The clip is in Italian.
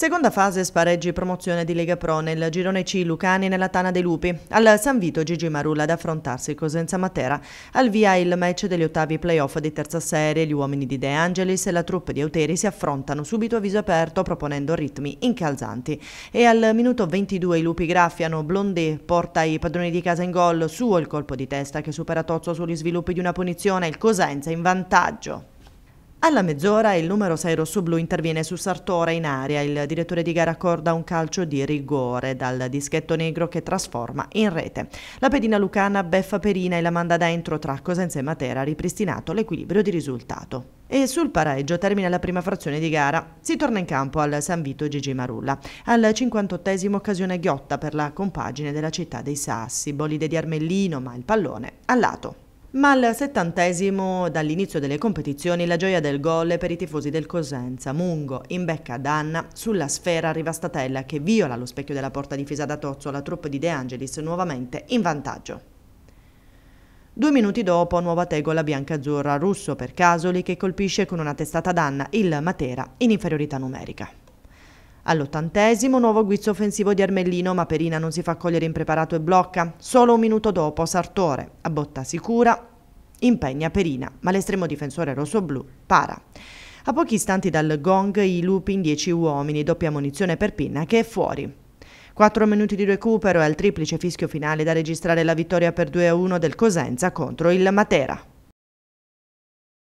Seconda fase spareggi promozione di Lega Pro nel girone C Lucani nella Tana dei Lupi. Al San Vito Gigi Marulla ad affrontarsi Cosenza Matera. Al via il match degli ottavi playoff di terza serie. Gli uomini di De Angelis e la troupe di Euteri si affrontano subito a viso aperto proponendo ritmi incalzanti. E al minuto 22 i lupi graffiano. Blondé porta i padroni di casa in gol. Suo il colpo di testa che supera Tozzo sugli sviluppi di una punizione. Il Cosenza in vantaggio. Alla mezz'ora il numero 6 rossoblu interviene su Sartore in aria. Il direttore di gara accorda un calcio di rigore dal dischetto negro che trasforma in rete. La pedina lucana beffa Perina e la manda dentro tra Cosenza e Matera, ripristinato l'equilibrio di risultato. E sul pareggio termina la prima frazione di gara. Si torna in campo al San Vito Gigi Marulla. Al 58esimo occasione ghiotta per la compagine della città dei Sassi, bolide di Armellino, ma il pallone a lato. Ma al settantesimo dall'inizio delle competizioni la gioia del gol per i tifosi del Cosenza. Mungo in becca ad Anna, sulla sfera arriva Statella che viola lo specchio della porta difesa da Tozzo, alla troupe di De Angelis nuovamente in vantaggio. Due minuti dopo nuova tegola bianca-azzurra, russo per Casoli che colpisce con una testata d'Anna il Matera in inferiorità numerica. All'ottantesimo nuovo guizzo offensivo di Armellino, ma Perina non si fa cogliere impreparato e blocca. Solo un minuto dopo Sartore, a botta sicura, impegna Perina, ma l'estremo difensore rosso-blu para. A pochi istanti dal gong i lupi in 10 uomini, doppia munizione per Pinna che è fuori. 4 minuti di recupero e al triplice fischio finale da registrare la vittoria per 2-1 del Cosenza contro il Matera.